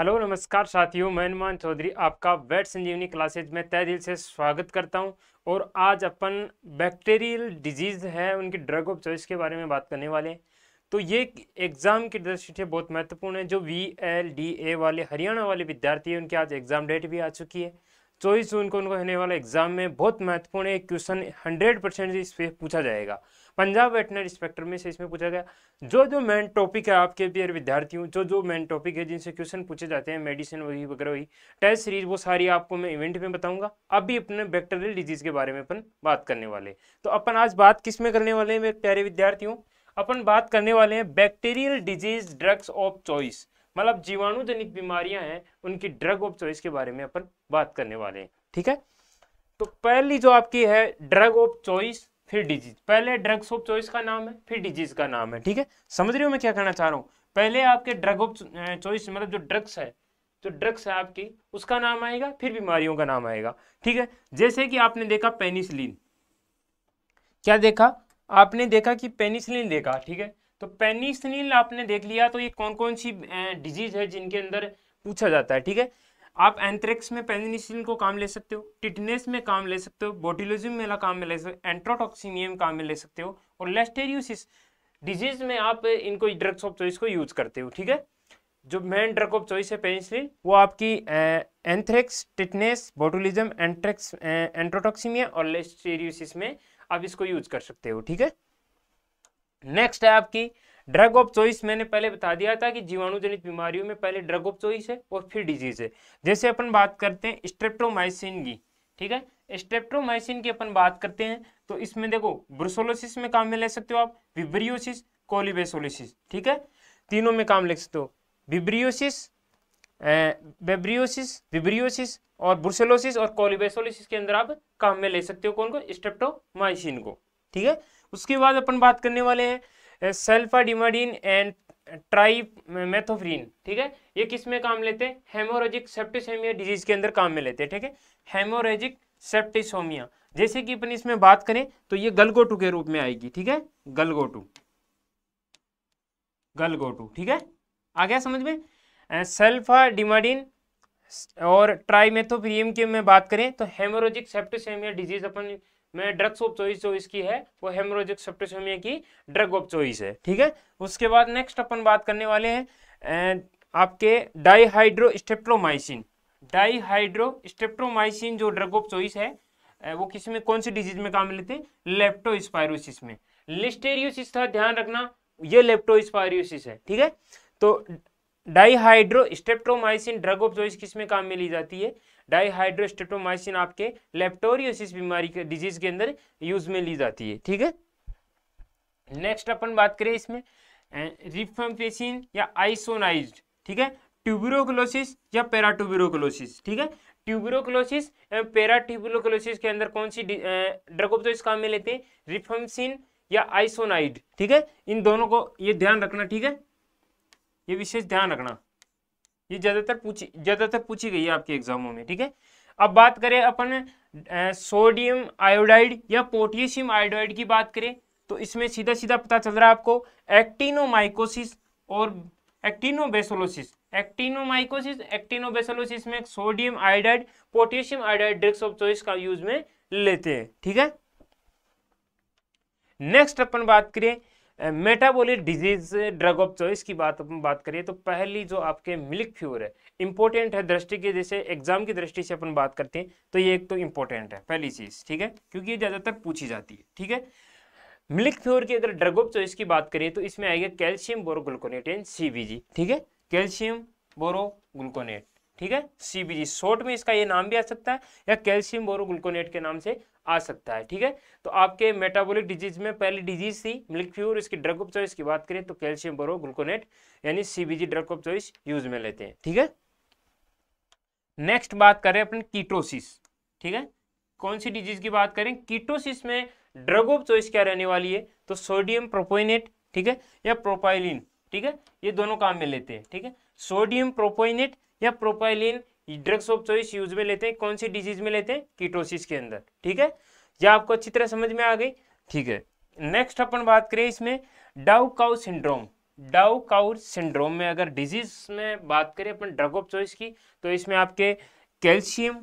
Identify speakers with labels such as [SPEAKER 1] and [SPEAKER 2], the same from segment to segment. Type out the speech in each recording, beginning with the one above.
[SPEAKER 1] hello नमस्कार साथियों मैं हनुमान चौधरी आपका वेट संजीवनी क्लासेज में तय दिल से स्वागत करता हूं और आज अपन बैक्टीरियल डिजीज़ है उनकी ड्रग ऑफ चॉइस के बारे में बात करने वाले हैं तो ये एग्ज़ाम की दृष्टि से बहुत महत्वपूर्ण है जो वी एल डी ए वाले हरियाणा वाले विद्यार्थी हैं उनकी आज एग्ज़ाम डेट भी आ चुकी है चौबीस तो जून को उनको होने वाला एग्जाम में बहुत महत्वपूर्ण एक क्वेश्चन हंड्रेड परसेंट इस पर पूछा जाएगा पंजाब वेटनरी इंस्पेक्टर में से इसमें पूछा गया जो जो मेन टॉपिक है आपके अरे विद्यार्थियों जो जो मेन टॉपिक है जिनसे क्वेश्चन पूछे जाते हैं मेडिसिन वही वगैरह वही टेस्ट सीरीज वो सारी आपको मैं इवेंट में बताऊंगा अभी अपने बैक्टेरियल डिजीज के बारे में अपन बात करने वाले तो अपन आज बात किस में करने वाले हैं मेरे प्यारे विद्यार्थियों अपन बात करने वाले हैं bacterial disease drugs of choice मतलब जीवाणु जनित बीमारियां हैं उनकी ड्रग ऑफ चॉइस के बारे में अपन बात करने वाले हैं ठीक है तो पहली जो आपकी है ड्रग ऑफ चॉइस फिर डिजीज पहले ड्रग्स ऑफ चॉइस का नाम है फिर डिजीज का नाम है ठीक है समझ रहे हो मैं क्या कहना चाह रहा हूँ पहले आपके ड्रग ऑफ चॉइस मतलब जो ड्रग्स है जो ड्रग्स है आपकी उसका नाम आएगा फिर बीमारियों का नाम आएगा ठीक है जैसे कि आपने देखा पेनिसिलिन क्या देखा आपने देखा कि पेनिसिलिन देखा ठीक है तो पेनिसिलिन आपने देख लिया तो ये कौन कौन सी डिजीज है जिनके अंदर पूछा जाता है ठीक है आप एंथ्रेक्स में पेनिसिलिन को काम ले सकते हो टिटनेस में काम ले सकते हो बोटिलिज्म में काम में ले सकते हो एंट्रोटॉक्सीमिया में काम में ले सकते हो और लेस्टेरियोसिस डिजीज में आप इनको ड्रग्स ऑफ चॉइस को यूज करते हो ठीक है जो मेन ड्रग ऑफ चॉइस है पेनिसिलिन वो आपकी anthrax tetanus botulism anthrax enterotoxaemia और लेस्टेरियोसिस में आप इसको यूज कर सकते हो ठीक है नेक्स्ट है आपकी ड्रग ऑफ चॉइस मैंने पहले बता दिया था कि जीवाणुजनित बीमारियों में पहले ड्रग ऑफ चॉइस है और फिर डिजीज है जैसे अपन बात करते हैं स्ट्रेप्टोमाइसिन की ठीक है स्ट्रेप्टोमाइसिन की अपन बात करते हैं तो इसमें देखो ब्रुसोलोसिस में काम में ले सकते हो आप विब्रियोसिस कोलिबेसोलिस ठीक है तीनों में काम ले सकते हो विब्रियोसिस बेब्रियोसिस विब्रियोसिस और ब्रुसेलोसिस और कोलिबेसोलिस के अंदर आप काम में ले सकते हो कौन को स्ट्रेप्टोमाइसिन को ठीक है उसके बाद अपन बात करने वाले हैं सल्फाडिमाडीन एंड ट्राई मेथोफ्रीन ठीक है ये किस में काम लेते हैं हेमोरेजिक सेप्टिसोमिया डिजीज के अंदर काम में लेते हैं ठीक है हेमोरेजिक सेप्टिसोमिया जैसे कि अपन इसमें बात करें तो ये गलगोटू के रूप में आएगी ठीक है गलगोटू गलगोटू ठीक है आ गया समझ में सेल्फा डिमाडिन और ट्राईमेथोफ्रियम की मैं बात करें तो हेमोरोजिक सेप्टोसेमिया डिजीज अपन में ड्रग्स ऑफ चॉइस जो इसकी है वो हेमरोजिक सेप्टोसोमिया की ड्रग ऑफ चॉइस है ठीक है उसके बाद नेक्स्ट अपन बात करने वाले हैं आपके डाईहाइड्रोस्टेप्टोमाइसिन डाईहाइड्रोस्टेप्टोमाइसिन जो ड्रग ऑफ चॉइस है वो किस में कौन सी डिजीज में काम लेते हैं लेप्टोस्पायरोसिस में लिस्टेरियोसिस था ध्यान रखना ये लेप्टोस्पायरोसिस है ठीक है तो dihydrostreptomycin streptomycin drug of choice किस में काम में ली जाती है डाईहाइड्रोस्टेटोमाइसिन आपके लेप्टोरियोसिस बीमारी के डिजीज के अंदर यूज में ली जाती है ठीक है नेक्स्ट अपन बात करें इसमें रिफम्पेसिन या आइसोनाइज ठीक है ट्यूबरोक्लोसिस या पैराट्यूबरोक्लोसिस ठीक है ट्यूबरोक्लोसिस पैराट्यूबरोक्लोसिस के अंदर कौन सी ड्रग ऑफ चॉइस काम में लेते हैं रिफम्सिन या आइसोनाइड ठीक है इन दोनों को ये ध्यान रखना ठीक है ये विशेष ध्यान रखना ये ज़्यादातर पूछी ज़्यादातर पूछी गई है आपके एग्जामों में ठीक है अब बात करें अपन सोडियम आयोडाइड या पोटेशियम आयोडाइड की बात करें तो इसमें सीधा सीधा पता चल रहा है आपको एक्टिनोमाइकोसिस और एक्टिनोबेसोलोसिस एक्टिनोमाइकोसिस एक्टिनोबेसोलोसिस में sodium iodide potassium iodide drugs of choice का यूज में लेते हैं ठीक है नेक्स्ट अपन बात करें metabolic disease drug of choice की बात अपन बात करिए तो पहली जो आपके मिल्क फ्यूर है इंपॉर्टेंट है दृष्टि के जैसे एग्जाम की दृष्टि से अपन बात करते हैं तो ये एक तो इंपॉर्टेंट है पहली चीज़ ठीक है क्योंकि ये ज़्यादातर पूछी जाती है ठीक है मिल्क फ्यूर की अगर ड्रग ऑफ चॉइस की बात करें तो इसमें आएगा कैल्शियम बोरोगुलकोनेट एंड सी ठीक है कैल्शियम बोरोगुलकोनेट ठीक है सीबीजी शॉर्ट में इसका ये नाम भी आ सकता है या कैल्शियम बोरोग्लुकोनेट के नाम से आ सकता है ठीक है तो आपके मेटाबॉलिक डिजीज में पहली डिजीज थी मिल्क फ्यूर इसकी ड्रग ऑफ चॉइस की बात करें तो कैल्शियम बोरोग्लुकोनेट यानी CBG drug of choice use में लेते हैं ठीक है नेक्स्ट बात करें अपन कीटोसिस ठीक है कौन सी डिजीज की बात करें कीटोसिस में ड्रग ऑफ चॉइस क्या रहने वाली है तो सोडियम प्रोपोइनेट ठीक है या प्रोपाइलिन ठीक है ये दोनों काम में लेते हैं ठीक है सोडियम प्रोपोइनेट या propylene drugs of choice use में लेते हैं कौन सी डिजीज में लेते हैं कीटोसिस के अंदर ठीक है यह आपको अच्छी तरह समझ में आ गई ठीक है नेक्स्ट अपन बात करें इसमें down cow syndrome down cow syndrome में अगर डिजीज में बात करें अपन ड्रग ऑफ चॉइस की तो इसमें आपके कैल्शियम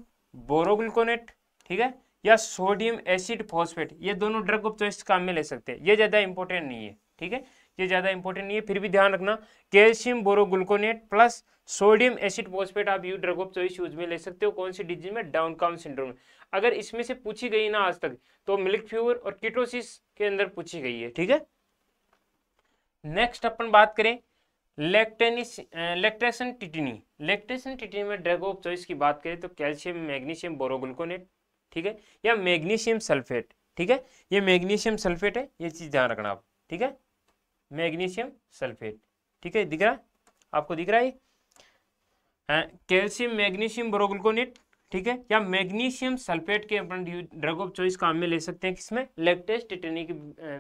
[SPEAKER 1] बोरोग्लुकोनेट ठीक है या सोडियम एसिड फॉस्फेट ये दोनों ड्रग ऑफ चॉइस काम में ले सकते हैं ये ज़्यादा इंपॉर्टेंट नहीं है ठीक है ये ज़्यादा इंपॉर्टेंट नहीं है फिर भी ध्यान रखना calcium borogluconate plus sodium acid phosphate आप यू ड्रग ऑफ चॉइस यूज में ले सकते हो कौन सी डिजीज में डाउन काउन सिंड्रोम अगर इसमें से पूछी गई ना आज तक तो मिल्क फ्यूवर और किटोसिस के अंदर पूछी गई है ठीक है नेक्स्ट अपन बात करें लेक्टेनिस लेक्टेशन टिटनी लेक्टेशन टिटनी में ड्रग ऑफ चॉइस की बात करें तो कैल्शियम मैग्नीशियम बोरोग्लुकोनेट ठीक है या मैग्नीशियम सल्फेट ठीक है ये मैग्नीशियम सल्फेट है ये चीज़ ध्यान रखना आप ठीक है मैग्नीशियम सल्फेट ठीक है दिख रहा है आपको दिख रहा है हाँ, कैल्शियम मैग्नीशियम बोरोग्लुकोनेट ठीक है या मैग्नीशियम सल्फेट के अपन ड्रग ऑफ चॉइस काम में ले सकते हैं किसमें लेक्टेस्ट टिटनी की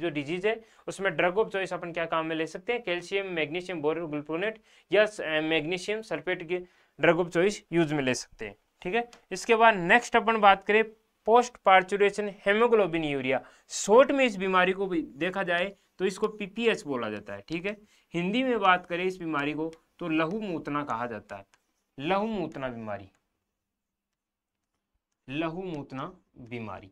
[SPEAKER 1] जो डिजीज है उसमें ड्रग ऑफ चॉइस अपन क्या काम में ले सकते हैं कैल्शियम मैग्नीशियम बोरोग्लुकोनेट या मैग्नीशियम सल्फेट के ड्रग ऑफ चॉइस यूज में ले सकते हैं ठीक है इसके बाद नेक्स्ट अपन बात करें post parturition haemoglobinuria short में इस बीमारी को भी देखा जाए तो इसको पीपीएच बोला जाता है ठीक है हिंदी में बात करें इस बीमारी को तो लहू मूतना कहा जाता है लहू मूतना बीमारी लहू मूतना बीमारी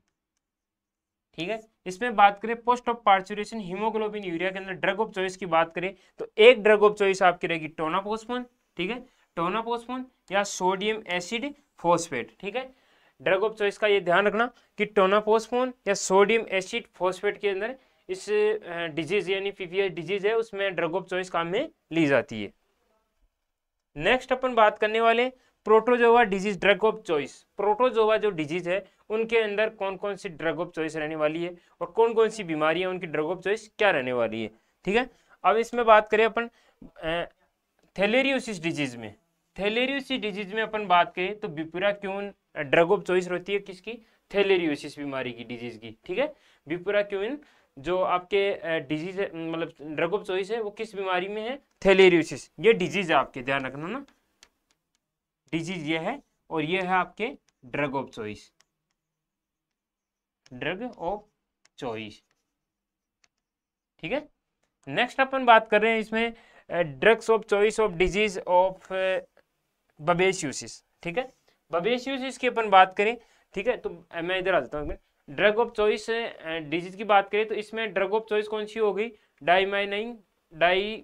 [SPEAKER 1] ठीक है इसमें बात करें post of parturition haemoglobinuria के अंदर ड्रग ऑफ चॉइस की बात करें तो एक ड्रग ऑफ चॉइस आपकी रहेगी टोनापोस्पोन ठीक है टोनापोस्पोन या सोडियम एसिड फोस्फेट ठीक है ड्रग ऑफ चॉइस का ये ध्यान रखना कि टोनापोस्फोन या सोडियम एसिड फॉस्फेट के अंदर इस डिजीज यानी पीपीएस डिजीज है उसमें ड्रग ऑफ चॉइस काम में ली जाती है नेक्स्ट अपन बात करने वाले protozoa disease drug of choice protozoa जो डिजीज है उनके अंदर कौन कौन सी ड्रग ऑफ चॉइस रहने वाली है और कौन कौन सी बीमारियां उनकी ड्रग ऑफ चॉइस क्या रहने वाली है ठीक है अब इसमें बात करें अपन थेलेरियोसिस डिजीज में थेलेरियोसिस डिजीज में अपन बात करें तो बिपुरा क्यून ड्रग ऑफ चॉइस रहती है किसकी थेलेरियोसिस बीमारी की डिजीज की ठीक है बिपुरा क्यून जो आपके डिजीज मतलब ड्रग ऑफ चॉइस है वो किस बीमारी में है थेलेरियोसिस ये डिजीज है आपके ध्यान रखना ना डिजीज ये है और ये है आपके drug of choice drug of choice ठीक है नेक्स्ट अपन बात कर रहे हैं इसमें drugs of choice of disease of babesiosis ठीक है बबेशियोसिस की अपन बात करें ठीक है तो मैं इधर आ जाता हूँ ड्रग ऑफ चॉइस डिजीज की बात करें तो इसमें ड्रग ऑफ चॉइस कौन सी हो गई डाइमाइनाइन डाई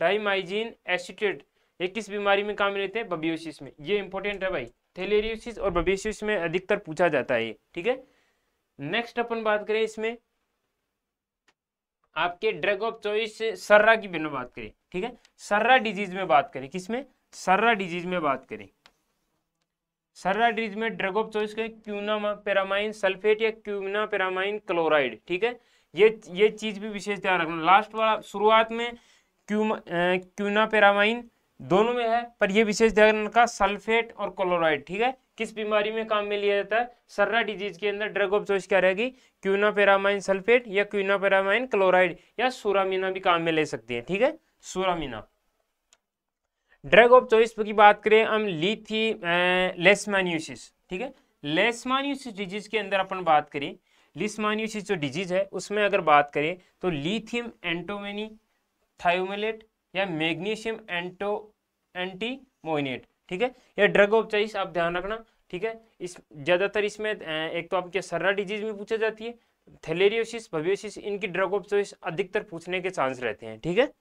[SPEAKER 1] डाइमाइजीन एसिटेट ये किस बीमारी में काम लेते हैं बबियोसिस में ये इंपॉर्टेंट है भाई थेलेरियोसिस और बबियोसिस में अधिकतर पूछा जाता है ये ठीक है नेक्स्ट अपन बात करें इसमें आपके ड्रग ऑफ चॉइस सर्रा की बिना बात करें ठीक है सर्रा डिजीज में बात करें किसमें सर्रा डिजीज में बात करें सर्रा डिजीज में ड्रग ऑफ चॉइस करें क्यूना पेरामाइन सल्फेट या क्यूना पेरामाइन क्लोराइड ठीक है ये ये चीज भी विशेष ध्यान रखना लास्ट वाला शुरुआत में क्यूना पेरामाइन दोनों में है पर यह विशेष ध्यान रखा सल्फेट और क्लोराइड ठीक है किस बीमारी में काम में लिया जाता है सर्रा डिजीज के अंदर ड्रग ऑफ चॉइस क्या रहेगी क्यूना पेरामाइन सल्फेट या क्यूना पेरामाइन क्लोराइड या सुरामीना भी काम में ले सकती है ठीक है सुरामीना ड्रग ऑफ चॉइस की बात करें हम ली थी लेसमान्यूसिस ठीक है लेसमान्यूसिस डिजीज के अंदर अपन बात करें लिस्मान्यूसिस जो डिजीज है उसमें अगर बात करें तो लिथियम एंटोमेनी थायोमेलेट या मैग्नीशियम एंटो एंटीमोइनेट ठीक है या ड्रग ऑफ चॉइस आप ध्यान रखना ठीक है इस ज़्यादातर इसमें एक तो आपके सर्रा डिजीज में पूछा जाती है थेलेरियोसिस भवियोसिस इनकी ड्रग ऑफ चॉइस अधिकतर पूछने के चांस रहते हैं ठीक है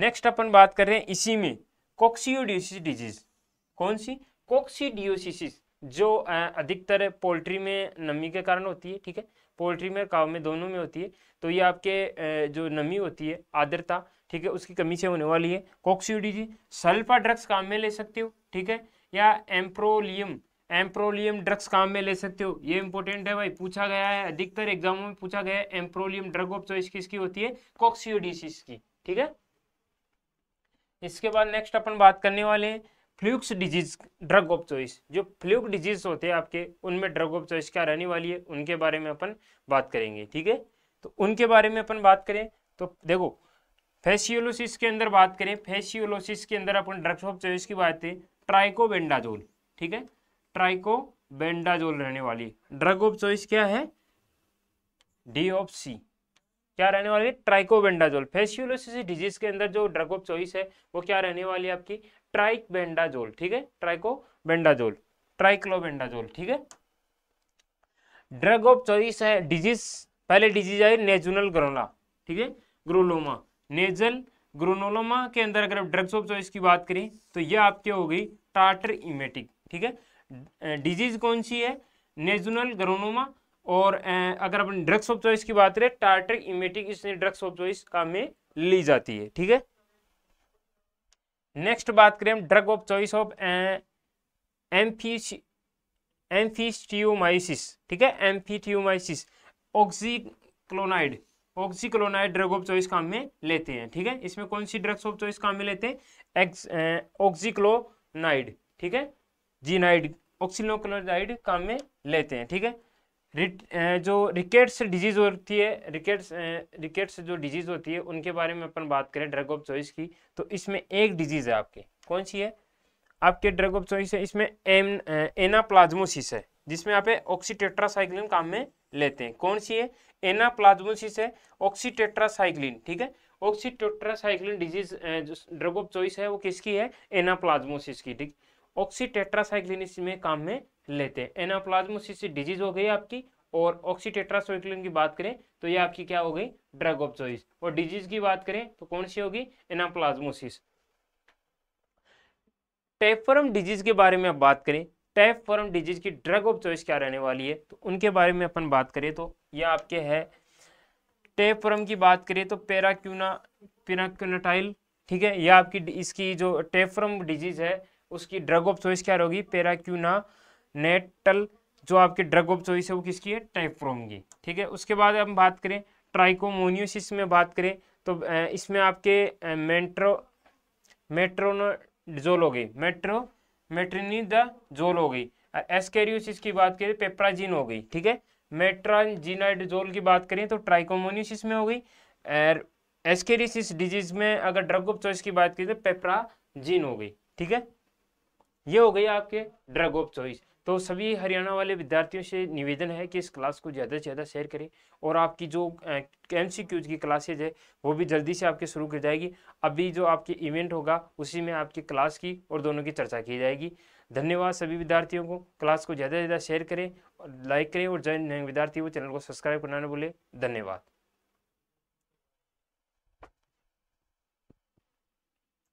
[SPEAKER 1] नेक्स्ट अपन बात कर रहे हैं इसी में कोक्सीडियोसिस डिजीज कौन सी कोक्सीडियोसिस जो अधिकतर पोल्ट्री में नमी के कारण होती है ठीक है पोल्ट्री में काव में दोनों में होती है तो ये आपके जो नमी होती है आद्रता ठीक है उसकी कमी से होने वाली है कोक्सीडीजी सल्फा ड्रग्स काम में ले सकते हो ठीक है या एम्प्रोलियम एम्प्रोलियम ड्रग्स काम में ले सकते हो ये इंपॉर्टेंट है भाई पूछा गया है अधिकतर एग्जामों में पूछा गया है एम्प्रोलियम ड्रग ऑफ चॉइस किसकी होती है कोक्सीडीसिस की ठीक है इसके बाद नेक्स्ट अपन बात करने वाले हैं flukes disease drug of choice जो फ्लूक डिजीज होते हैं आपके उनमें ड्रग ऑफ चॉइस क्या रहने वाली है उनके बारे में अपन बात करेंगे ठीक है तो उनके बारे में अपन बात करें तो देखो फेसियोलोसिस के अंदर बात करें फेसियोलोसिस के अंदर अपन ड्रग्स ऑफ चॉइस की बात है ट्राइकोबेंडाजोल ठीक है ट्राइकोबेंडाजोल रहने वाली ड्रग ऑफ चॉइस क्या है डी ऑफ सी क्या रहने वाली है ट्राइकोबेंडाजोल फेस्यूलोसिस डिजीज के अंदर जो ड्रग ऑफ चॉइस है वो क्या रहने वाली है आपकी ट्राइकबेंडाजोल ठीक है ट्राइकोबेंडाजोल ट्राइक्लोबेंडाजोल ठीक है ड्रग ऑफ चॉइस है डिजीज पहले डिजीज आई नेजुनल ग्रोला ठीक है ग्रोलोमा नेजल ग्रोनोलोमा के अंदर अगर आप ड्रग्स ऑफ चॉइस की बात करें तो ये आपके हो गई टाटर इमेटिक ठीक है डिजीज कौन सी है नेजुनल ग्रोनोमा और अगर अपन ड्रग्स ऑफ चॉइस की बात करें टार्टरिक इमेटिक इसने ड्रग्स ऑफ चॉइस काम में ली जाती है ठीक है नेक्स्ट बात करें हम drug of choice of amphistomiasis ठीक है amphistomiasis oxyclozanide oxyclozanide drug of choice काम में लेते हैं ठीक है इसमें कौन सी ड्रग्स ऑफ चॉइस काम में लेते हैं ऑक्सीक्लोनाइड ठीक है जीनाइड ऑक्सीक्लोनाइड काम में लेते हैं ठीक है जो रिकेट्स डिजीज़ होती है रिकेट्स रिकेट्स जो डिजीज़ होती है उनके बारे में अपन बात करें ड्रग ऑफ चॉइस की तो इसमें एक डिजीज़ है आपकी कौन सी है आपके ड्रग ऑफ चॉइस है इसमें एम एनाप्लाज्मोसिस है जिसमें आप ऑक्सीटेट्रासाइक्लिन काम में लेते हैं कौन सी है एनाप्लाज्मोसिस है ऑक्सीटेट्रासाइक्लिन ठीक है oxytetracycline disease drug of choice है वो किसकी है एनाप्लाज्मोसिस की ठीक ऑक्सीटेट्रासाइक्लिन इसमें काम में लेते हैं एनाप्लाज्मोसिस डिजीज हो गई आपकी और ऑक्सीटेट्रासाइक्लिन की बात करें तो ये आपकी क्या हो गई ड्रग ऑफ चॉइस और डिजीज की बात करें तो कौन सी होगी एनाप्लाज्मोसिस टेफरम डिजीज के बारे में आप बात करें टेफरम डिजीज की ड्रग ऑफ चॉइस क्या रहने वाली है तो उनके बारे में अपन बात करें तो ये आपके है टेफरम की बात करें तो पेराक्यूना पेराक्यूनाटाइल ठीक है यह आपकी इसकी जो टेफरम डिजीज है उसकी ड्रग ऑफ चॉइस क्या रहोगी पेराक्यूना नेटल जो आपकी ड्रग ऑफ चॉइस है वो किसकी है टाइप्रोम की ठीक है उसके बाद हम बात करें ट्राइकोमोनियोसिस में बात करें तो इसमें आपके मेट्रो मेट्रोनोजोल हो गई मेट्रो जोल हो गई और एस्केरियोसिस की बात करें पेपराजीन हो गई ठीक है जोल की बात करें तो ट्राइकोमोनियोसिस में हो गई और एस्केरियोसिस डिजीज में अगर ड्रग ऑफ चॉइस की बात करें तो पेपराजिन हो गई ठीक है ये हो गई आपके ड्रग ऑफ चॉइस तो सभी हरियाणा वाले विद्यार्थियों से निवेदन है कि इस क्लास को ज़्यादा से ज़्यादा शेयर करें और आपकी जो एम सी क्यूज की क्लासेज है वो भी जल्दी से आपके शुरू की जाएगी अभी जो आपके इवेंट होगा उसी में आपकी क्लास की और दोनों की चर्चा की जाएगी धन्यवाद सभी विद्यार्थियों को क्लास को ज़्यादा से ज़्यादा शेयर करें लाइक करें और नए विद्यार्थी वो चैनल को सब्सक्राइब करना न भूलें धन्यवाद